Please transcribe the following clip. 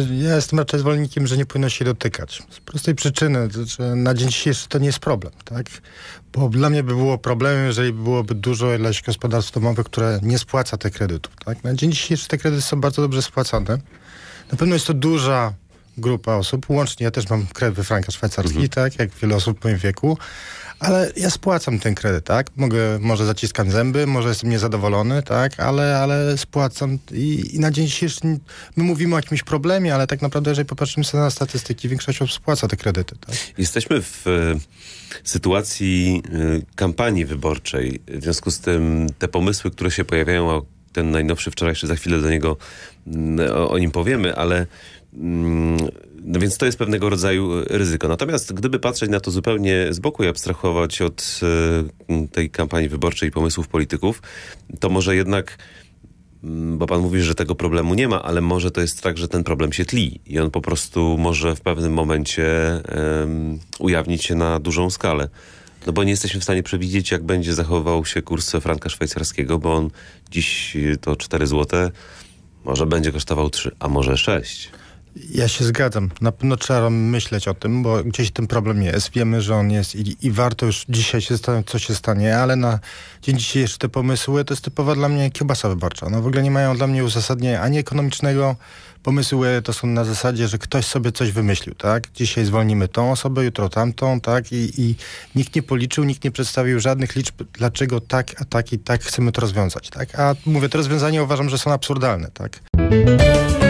Znaczy, ja jestem raczej zwolennikiem, że nie powinno się dotykać. Z prostej przyczyny, że na dzień dzisiejszy to nie jest problem, tak? Bo dla mnie by było problemem, jeżeli byłoby dużo ilość gospodarstw domowych, które nie spłaca tych kredytów, tak? Na dzień dzisiejszy te kredyty są bardzo dobrze spłacane. Na pewno jest to duża grupa osób, łącznie ja też mam kredyt we frankach szwajcarskich, mhm. tak, jak wiele osób w moim wieku, ale ja spłacam ten kredyt, tak, mogę, może zaciskam zęby, może jestem niezadowolony, tak, ale, ale spłacam i, i na dzień dzisiejszy my mówimy o jakimś problemie, ale tak naprawdę, jeżeli popatrzymy sobie na statystyki, większość osób spłaca te kredyty, tak? Jesteśmy w e, sytuacji e, kampanii wyborczej, w związku z tym te pomysły, które się pojawiają o ten najnowszy, wczorajszy, za chwilę do niego mm, o, o nim powiemy, ale mm, no więc to jest pewnego rodzaju ryzyko. Natomiast gdyby patrzeć na to zupełnie z boku i abstrahować od e, tej kampanii wyborczej i pomysłów polityków, to może jednak mm, bo pan mówi, że tego problemu nie ma, ale może to jest tak, że ten problem się tli i on po prostu może w pewnym momencie um, ujawnić się na dużą skalę no bo nie jesteśmy w stanie przewidzieć, jak będzie zachowywał się kurs franka szwajcarskiego, bo on dziś to 4 złote, może będzie kosztował 3, a może 6. Ja się zgadzam. Na pewno trzeba myśleć o tym, bo gdzieś ten problem jest. Wiemy, że on jest i, i warto już dzisiaj się zastanowić, co się stanie, ale na dzień dzisiejszy te pomysły to jest typowa dla mnie kiełbasa wyborcza. No w ogóle nie mają dla mnie uzasadnienia ani ekonomicznego, pomysły to są na zasadzie, że ktoś sobie coś wymyślił, tak? Dzisiaj zwolnimy tą osobę, jutro tamtą, tak? I, I, nikt nie policzył, nikt nie przedstawił żadnych liczb, dlaczego tak, a tak i tak chcemy to rozwiązać, tak? A mówię, te rozwiązania uważam, że są absurdalne, tak?